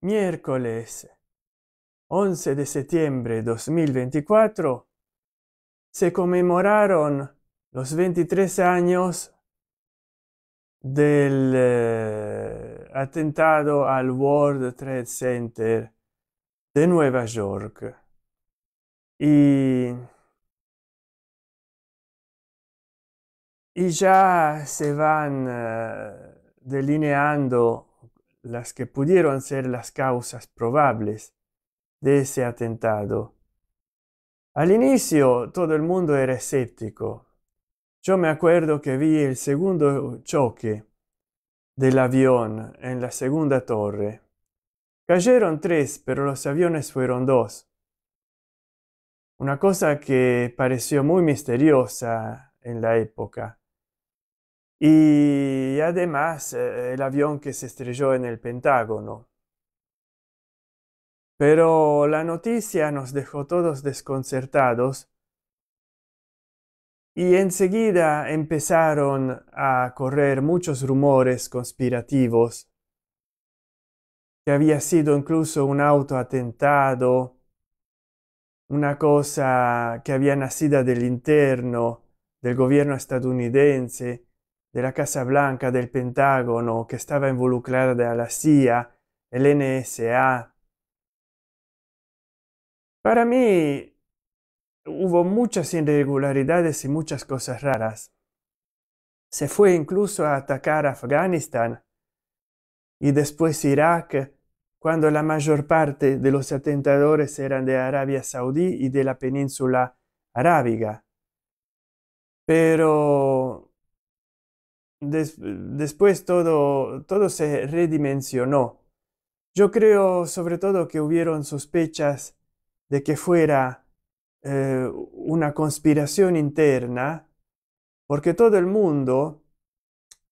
miércoles 11 de septiembre 2024 se conmemoraron los 23 años del eh, atentado al World Trade Center de Nueva York. Y, ya se van eh, delineando las que pudieron ser las causas probables de ese atentado. Al inicio todo el mundo era escéptico. Yo me acuerdo que vi el segundo choque del avión en la segunda torre. Cayeron tres, pero los aviones fueron dos. Una cosa que pareció muy misteriosa en la época y además eh, el avión que se estrelló en el Pentágono. Pero la noticia nos dejó todos desconcertados y enseguida empezaron a correr muchos rumores conspirativos que había sido incluso un autoatentado, una cosa que había nacido del interno del gobierno estadounidense de la Casa Blanca, del Pentágono, que estaba involucrada de la CIA, el NSA. Para mí hubo muchas irregularidades y muchas cosas raras. Se fue incluso a atacar Afganistán y después Irak, cuando la mayor parte de los atentadores eran de Arabia Saudí y de la península arábiga. Pero después todo, todo se redimensionó. Yo creo sobre todo que hubieron sospechas de que fuera eh, una conspiración interna, porque todo el mundo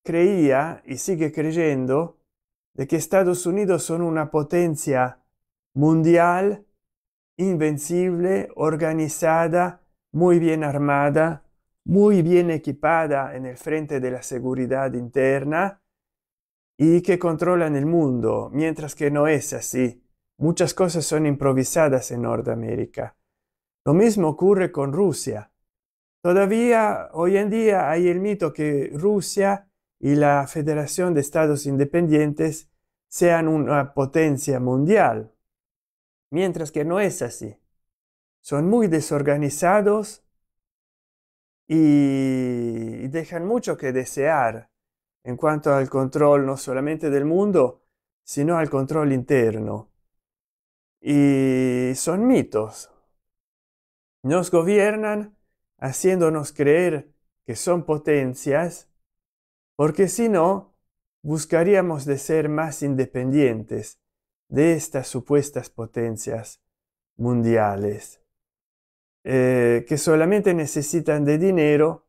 creía y sigue creyendo de que Estados Unidos son una potencia mundial, invencible, organizada, muy bien armada, muy bien equipada en el frente de la seguridad interna y que controlan el mundo, mientras que no es así. Muchas cosas son improvisadas en Norteamérica. Lo mismo ocurre con Rusia. Todavía hoy en día hay el mito que Rusia y la Federación de Estados Independientes sean una potencia mundial, mientras que no es así. Son muy desorganizados y dejan mucho que desear en cuanto al control no solamente del mundo, sino al control interno. Y son mitos. Nos gobiernan haciéndonos creer que son potencias, porque si no, buscaríamos de ser más independientes de estas supuestas potencias mundiales. Eh, que solamente necesitan de dinero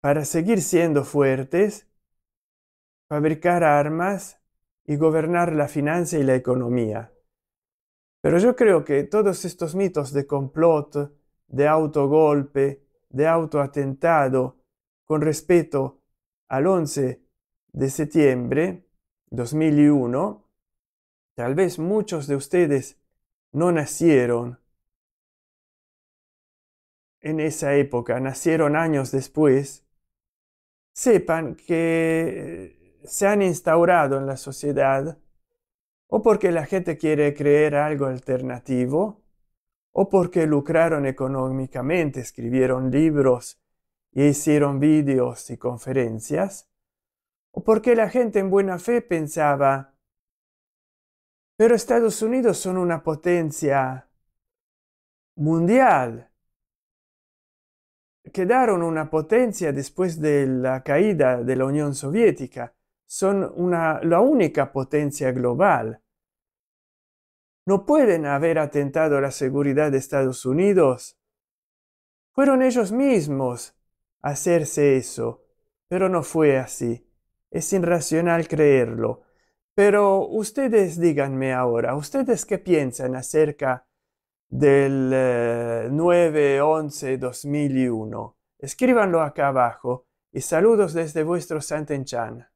para seguir siendo fuertes, fabricar armas y gobernar la finanza y la economía. Pero yo creo que todos estos mitos de complot, de autogolpe, de autoatentado con respecto al 11 de septiembre 2001, tal vez muchos de ustedes no nacieron en esa época, nacieron años después, sepan que eh, se han instaurado en la sociedad o porque la gente quiere creer algo alternativo, o porque lucraron económicamente, escribieron libros y hicieron vídeos y conferencias, o porque la gente en buena fe pensaba, pero Estados Unidos son una potencia mundial, quedaron una potencia después de la caída de la Unión Soviética. Son la única potencia global. No pueden haber atentado a la seguridad de Estados Unidos. Fueron ellos mismos hacerse eso, pero no fue así. Es irracional creerlo. Pero ustedes díganme ahora, ¿ustedes qué piensan acerca del 9-11-2001. Eh, Escríbanlo acá abajo y saludos desde vuestro Santenchan.